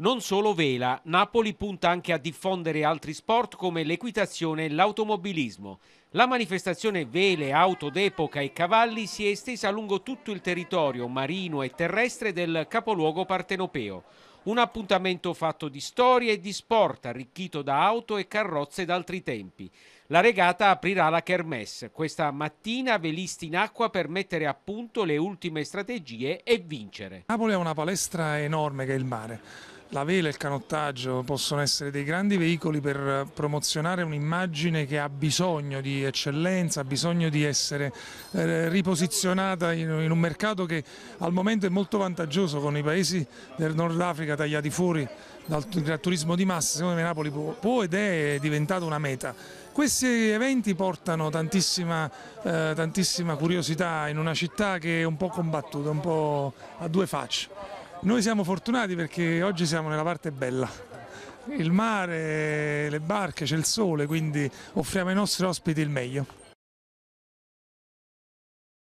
Non solo vela, Napoli punta anche a diffondere altri sport come l'equitazione e l'automobilismo. La manifestazione Vele, Auto d'Epoca e Cavalli si è estesa lungo tutto il territorio marino e terrestre del capoluogo partenopeo. Un appuntamento fatto di storie e di sport, arricchito da auto e carrozze d'altri tempi. La regata aprirà la Kermesse. Questa mattina velisti in acqua per mettere a punto le ultime strategie e vincere. Napoli è una palestra enorme che è il mare la vela e il canottaggio possono essere dei grandi veicoli per promozionare un'immagine che ha bisogno di eccellenza, ha bisogno di essere eh, riposizionata in, un mercato che al momento è molto vantaggioso con i paesi del Nord Africa tagliati fuori dal, turismo di massa, secondo me Napoli può, può ed è diventata una meta. Questi eventi portano tantissima, eh, tantissima curiosità in una città che è un po' combattuta, un po' a due facce. Noi siamo fortunati perché oggi siamo nella parte bella, il mare, le barche, c'è il sole, quindi offriamo ai nostri ospiti il meglio.